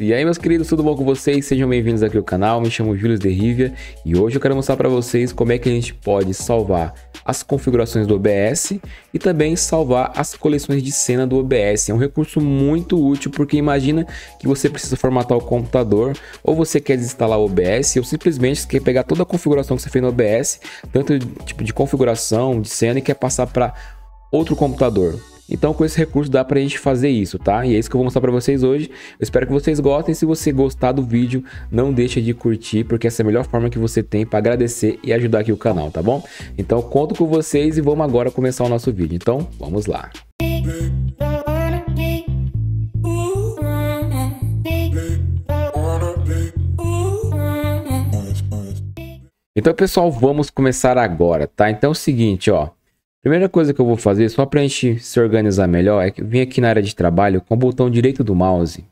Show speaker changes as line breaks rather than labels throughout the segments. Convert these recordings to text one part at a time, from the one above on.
E aí meus queridos, tudo bom com vocês? Sejam bem-vindos aqui ao canal, me chamo Júlio de Rivia e hoje eu quero mostrar para vocês como é que a gente pode salvar as configurações do OBS e também salvar as coleções de cena do OBS. É um recurso muito útil porque imagina que você precisa formatar o computador ou você quer desinstalar o OBS ou simplesmente quer pegar toda a configuração que você fez no OBS, tanto de, tipo de configuração, de cena e quer passar para outro computador. Então, com esse recurso dá pra gente fazer isso, tá? E é isso que eu vou mostrar pra vocês hoje. Eu espero que vocês gostem. Se você gostar do vídeo, não deixa de curtir, porque essa é a melhor forma que você tem para agradecer e ajudar aqui o canal, tá bom? Então, conto com vocês e vamos agora começar o nosso vídeo. Então, vamos lá. Então, pessoal, vamos começar agora, tá? Então é o seguinte, ó. Primeira coisa que eu vou fazer, só para a gente se organizar melhor, é que eu vim aqui na área de trabalho com o botão direito do mouse.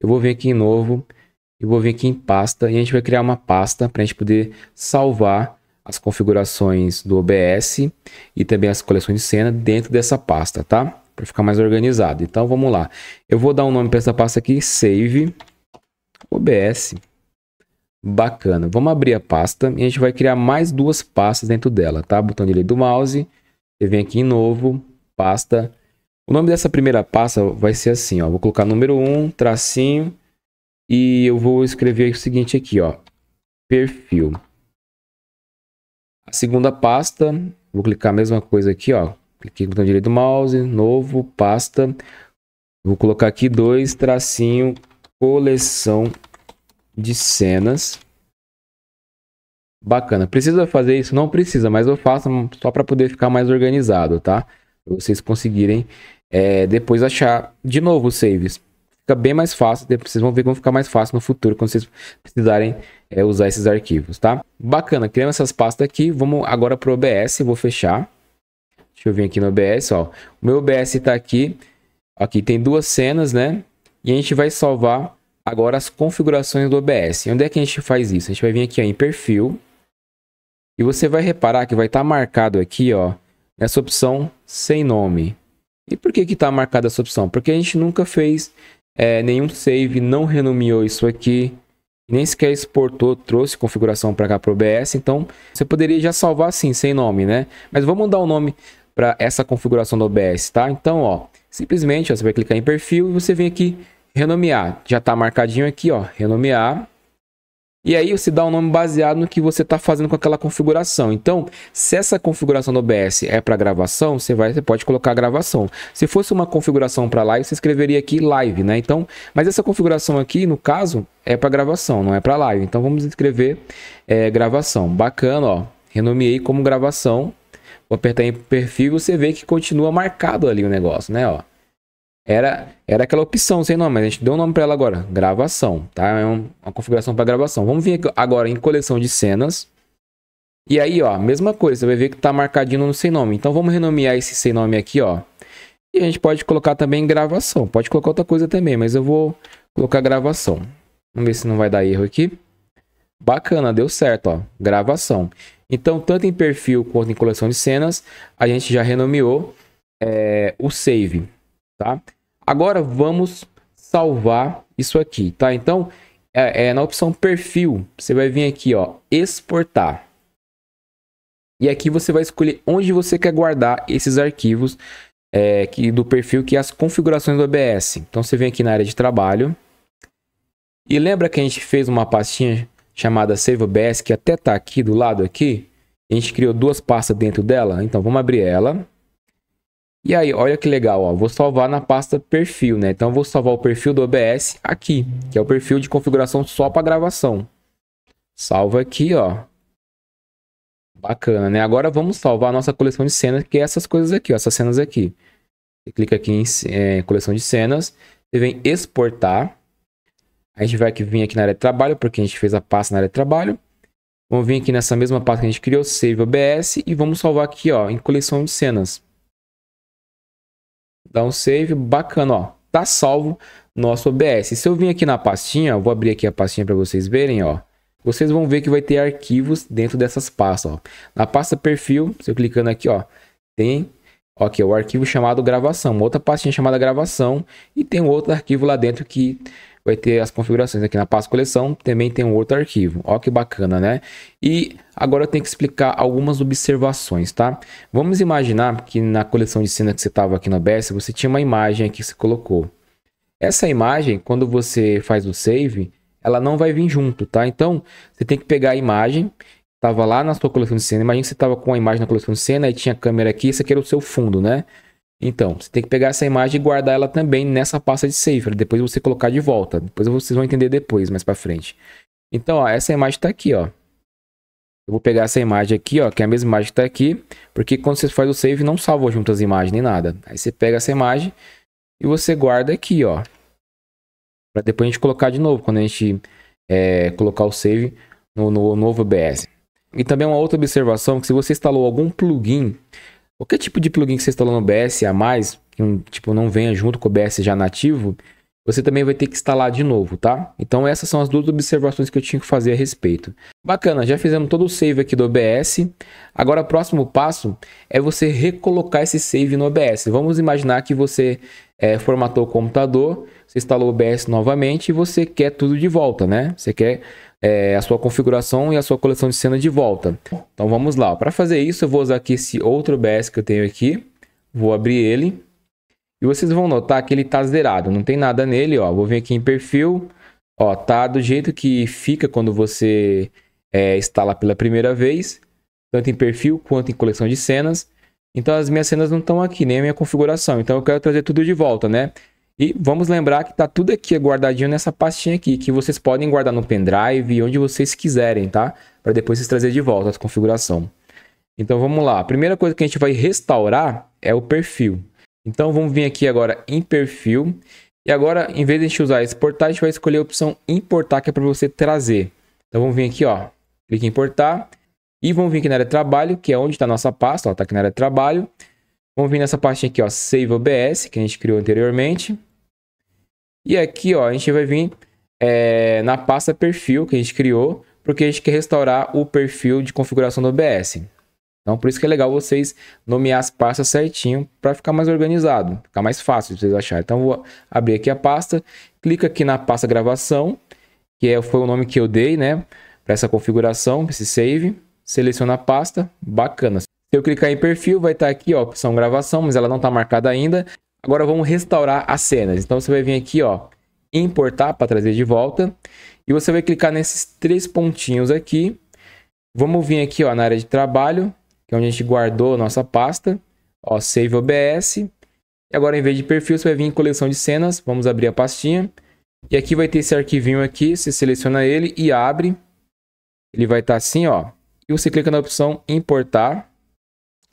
Eu vou vir aqui em novo, e vou vir aqui em pasta, e a gente vai criar uma pasta para a gente poder salvar as configurações do OBS e também as coleções de cena dentro dessa pasta, tá? Para ficar mais organizado. Então vamos lá. Eu vou dar um nome para essa pasta aqui, Save OBS. Bacana. Vamos abrir a pasta e a gente vai criar mais duas pastas dentro dela, tá? Botão direito do mouse você vem aqui em novo, pasta. O nome dessa primeira pasta vai ser assim, ó. Vou colocar número 1, tracinho. E eu vou escrever o seguinte aqui, ó. Perfil. A segunda pasta, vou clicar a mesma coisa aqui, ó. Cliquei no botão direito do mouse, novo, pasta. Vou colocar aqui dois tracinho, coleção de cenas. Bacana. Precisa fazer isso? Não precisa, mas eu faço só para poder ficar mais organizado, tá? Pra vocês conseguirem é, depois achar de novo os saves. Fica bem mais fácil, depois vocês vão ver como ficar mais fácil no futuro quando vocês precisarem é, usar esses arquivos, tá? Bacana, criamos essas pastas aqui. Vamos agora para o OBS, vou fechar. Deixa eu vir aqui no OBS, ó. O meu OBS está aqui. Aqui tem duas cenas, né? E a gente vai salvar agora as configurações do OBS. Onde é que a gente faz isso? A gente vai vir aqui ó, em perfil, e você vai reparar que vai estar tá marcado aqui, ó, essa opção sem nome. E por que que está marcada essa opção? Porque a gente nunca fez é, nenhum save, não renomeou isso aqui, nem sequer exportou, trouxe configuração para cá para o OBS, então você poderia já salvar assim, sem nome, né? Mas vamos dar o um nome para essa configuração do OBS, tá? Então, ó, simplesmente ó, você vai clicar em perfil e você vem aqui renomear. Já está marcadinho aqui, ó, renomear. E aí você dá o um nome baseado no que você está fazendo com aquela configuração. Então, se essa configuração do OBS é para gravação, você, vai, você pode colocar gravação. Se fosse uma configuração para live, você escreveria aqui live, né? Então, mas essa configuração aqui, no caso, é para gravação, não é para live. Então, vamos escrever é, gravação. Bacana, ó. Renomeei como gravação. Vou apertar em perfil e você vê que continua marcado ali o negócio, né? Ó. Era, era aquela opção sem nome, mas a gente deu o um nome para ela agora. Gravação, tá? É uma configuração para gravação. Vamos vir agora em coleção de cenas. E aí, ó, mesma coisa, você vai ver que tá marcadinho no sem nome. Então vamos renomear esse sem nome aqui, ó. E a gente pode colocar também gravação. Pode colocar outra coisa também, mas eu vou colocar gravação. Vamos ver se não vai dar erro aqui. Bacana, deu certo, ó. Gravação. Então, tanto em perfil quanto em coleção de cenas, a gente já renomeou é, o save, tá? Agora vamos salvar isso aqui, tá? Então, é, é, na opção perfil, você vai vir aqui, ó, exportar. E aqui você vai escolher onde você quer guardar esses arquivos é, que, do perfil, que é as configurações do OBS. Então, você vem aqui na área de trabalho. E lembra que a gente fez uma pastinha chamada Save OBS, que até tá aqui do lado aqui? A gente criou duas pastas dentro dela? Então, vamos abrir ela. E aí, olha que legal, ó, vou salvar na pasta perfil, né? Então, eu vou salvar o perfil do OBS aqui, que é o perfil de configuração só para gravação. Salva aqui, ó. Bacana, né? Agora vamos salvar a nossa coleção de cenas, que é essas coisas aqui, ó, essas cenas aqui. Você clica aqui em é, coleção de cenas, você vem exportar. A gente vai vir aqui na área de trabalho, porque a gente fez a pasta na área de trabalho. Vamos vir aqui nessa mesma pasta que a gente criou, Save OBS, e vamos salvar aqui ó, em coleção de cenas. Dá um save, bacana, ó. Tá salvo nosso OBS. Se eu vir aqui na pastinha, vou abrir aqui a pastinha para vocês verem, ó. Vocês vão ver que vai ter arquivos dentro dessas pastas, ó. Na pasta perfil, se eu clicando aqui, ó, tem aqui o arquivo chamado gravação, outra pastinha chamada gravação e tem um outro arquivo lá dentro que vai ter as configurações aqui na pasta coleção, também tem um outro arquivo. Ó que bacana, né? E agora eu tenho que explicar algumas observações, tá? Vamos imaginar que na coleção de cena que você estava aqui no OBS, você tinha uma imagem aqui que você colocou. Essa imagem, quando você faz o save, ela não vai vir junto, tá? Então, você tem que pegar a imagem estava lá na sua coleção de cena. Imagina que você estava com a imagem na coleção de cena e tinha a câmera aqui, isso aqui era o seu fundo, né? Então, você tem que pegar essa imagem e guardar ela também nessa pasta de save, depois você colocar de volta. Depois vocês vão entender depois, mais para frente. Então, ó, essa imagem está aqui, ó. Eu vou pegar essa imagem aqui, ó, que é a mesma imagem que está aqui, porque quando você faz o save, não salva junto as imagens nem nada. Aí você pega essa imagem e você guarda aqui, ó. Para depois a gente colocar de novo, quando a gente é, colocar o save no, no novo OBS. E também uma outra observação, que se você instalou algum plugin Qualquer tipo de plugin que você instalou no OBS a mais, que um, tipo, não venha junto com o OBS já nativo, você também vai ter que instalar de novo, tá? Então essas são as duas observações que eu tinha que fazer a respeito. Bacana, já fizemos todo o save aqui do OBS. Agora o próximo passo é você recolocar esse save no OBS. Vamos imaginar que você é, formatou o computador, você instalou o OBS novamente e você quer tudo de volta, né? Você quer é, a sua configuração e a sua coleção de cena de volta. Então vamos lá. Para fazer isso, eu vou usar aqui esse outro OBS que eu tenho aqui. Vou abrir ele. E vocês vão notar que ele está zerado, não tem nada nele, ó. Vou vir aqui em perfil, ó, tá do jeito que fica quando você é, instala pela primeira vez, tanto em perfil quanto em coleção de cenas. Então as minhas cenas não estão aqui, nem a minha configuração. Então eu quero trazer tudo de volta, né? E vamos lembrar que tá tudo aqui guardadinho nessa pastinha aqui, que vocês podem guardar no pendrive, onde vocês quiserem, tá? Para depois vocês trazer de volta a configuração. Então vamos lá. A primeira coisa que a gente vai restaurar é o perfil. Então vamos vir aqui agora em perfil. E agora, em vez de a gente usar exportar, a gente vai escolher a opção importar, que é para você trazer. Então vamos vir aqui, ó. Clique em importar. E vamos vir aqui na área de trabalho, que é onde está a nossa pasta, está aqui na área de trabalho. Vamos vir nessa parte aqui, ó, Save OBS, que a gente criou anteriormente. E aqui, ó, a gente vai vir é, na pasta perfil que a gente criou, porque a gente quer restaurar o perfil de configuração do OBS. Então, por isso que é legal vocês nomear as pastas certinho para ficar mais organizado, ficar mais fácil de vocês acharem. Então, vou abrir aqui a pasta, clica aqui na pasta gravação, que é, foi o nome que eu dei, né, para essa configuração, para esse save seleciona a pasta, bacana. Se eu clicar em perfil, vai estar tá aqui, ó, opção gravação, mas ela não está marcada ainda. Agora vamos restaurar as cenas. Então você vai vir aqui, ó, importar para trazer de volta. E você vai clicar nesses três pontinhos aqui. Vamos vir aqui, ó, na área de trabalho, que é onde a gente guardou a nossa pasta. Ó, Save OBS. E agora, em vez de perfil, você vai vir em coleção de cenas. Vamos abrir a pastinha. E aqui vai ter esse arquivinho aqui. Você seleciona ele e abre. Ele vai estar tá assim, ó e você clica na opção importar.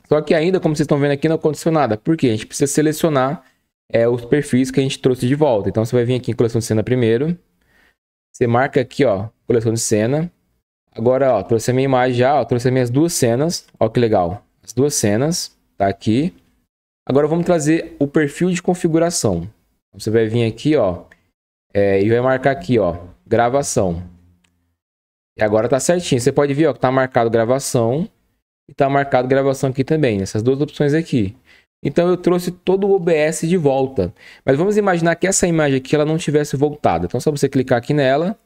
Só que ainda, como vocês estão vendo aqui, não aconteceu nada. porque A gente precisa selecionar é, os perfis que a gente trouxe de volta. Então, você vai vir aqui em coleção de cena primeiro. Você marca aqui, ó, coleção de cena. Agora, ó, trouxe a minha imagem já, ó, trouxe as minhas duas cenas. Ó, que legal. As duas cenas, tá aqui. Agora, vamos trazer o perfil de configuração. Você vai vir aqui, ó, é, e vai marcar aqui, ó, gravação. E agora tá certinho. Você pode ver, ó, que tá marcado gravação. E tá marcado gravação aqui também. Né? Essas duas opções aqui. Então eu trouxe todo o OBS de volta. Mas vamos imaginar que essa imagem aqui ela não tivesse voltado. Então é só você clicar aqui nela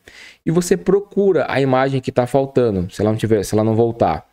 e você procura a imagem que está faltando, se ela não tiver, se ela não voltar.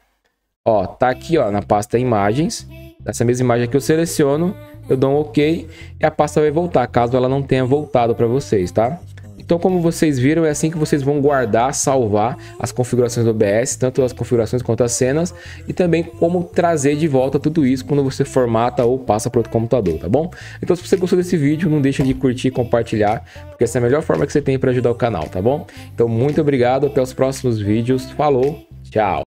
Ó, tá aqui ó, na pasta imagens. Essa mesma imagem que eu seleciono, eu dou um OK e a pasta vai voltar, caso ela não tenha voltado para vocês, tá? Então, como vocês viram, é assim que vocês vão guardar, salvar as configurações do OBS, tanto as configurações quanto as cenas, e também como trazer de volta tudo isso quando você formata ou passa para outro computador, tá bom? Então, se você gostou desse vídeo, não deixa de curtir e compartilhar, porque essa é a melhor forma que você tem para ajudar o canal, tá bom? Então, muito obrigado, até os próximos vídeos, falou, tchau!